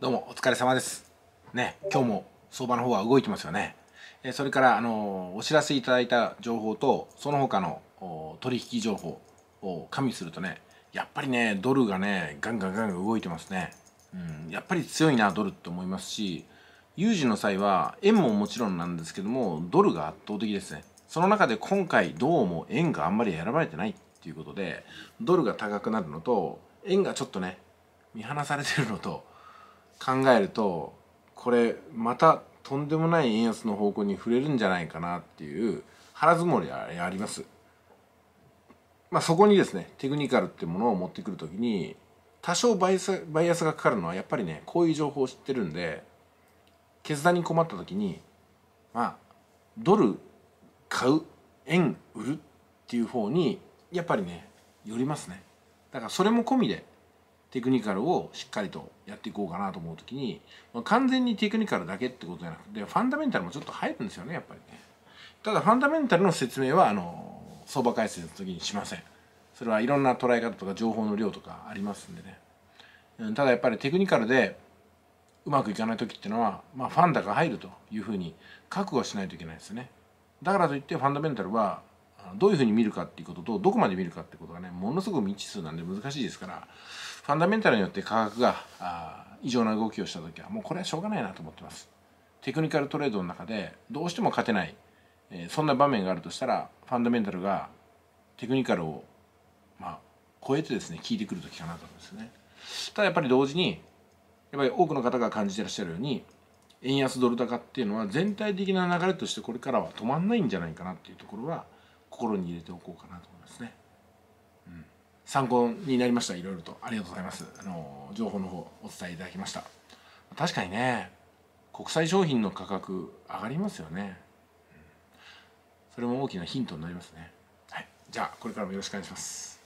どうもお疲れ様です。ね、今日も相場の方は動いてますよね。えそれから、あのお知らせいただいた情報と、その他の取引情報を加味するとね、やっぱりね、ドルがね、ガンガンガンガン動いてますね。うん、やっぱり強いな、ドルって思いますし、有事の際は、円ももちろんなんですけども、ドルが圧倒的ですね。その中で今回、どうも円があんまり選ばれてないっていうことで、ドルが高くなるのと、円がちょっとね、見放されてるのと、考えるとこれまたとんでもない円安の方向に触れるんじゃないかなっていう腹積もりはあります。まあ、そこにですねテクニカルってものを持ってくる時に多少バイスバイアスがかかるのはやっぱりねこういう情報を知ってるんで決断に困った時にまあドル買う円売るっていう方にやっぱりね寄りますねだからそれも込みでテクニカルをしっかりとやっていこうかなと思う時に、まあ、完全にテクニカルだけってことじゃなくてファンダメンタルもちょっと入るんですよねやっぱりねただファンダメンタルの説明はあの相場解説の時にしませんそれはいろんな捉え方とか情報の量とかありますんでね、うん、ただやっぱりテクニカルでうまくいかない時っていうのは、まあ、ファンダが入るというふうに覚悟しないといけないですねだからといってファンダメンタルはどういうふうに見るかっていうこととどこまで見るかってことがねものすごく未知数なんで難しいですからファンダメンタルによって価格があ異常な動きをした時はもうこれはしょうがないなと思ってますテクニカルトレードの中でどうしても勝てない、えー、そんな場面があるとしたらファンダメンタルがテクニカルをまあ超えてですね効いてくる時かなと思うんですねただやっぱり同時にやっぱり多くの方が感じてらっしゃるように円安ドル高っていうのは全体的な流れとしてこれからは止まんないんじゃないかなっていうところは心に入れておこうかなと思いますね。うん参考になりましたいろいろとありがとうございますあの情報の方お伝えいただきました確かにね国際商品の価格上がりますよね、うん、それも大きなヒントになりますねはいじゃあこれからもよろしくお願いします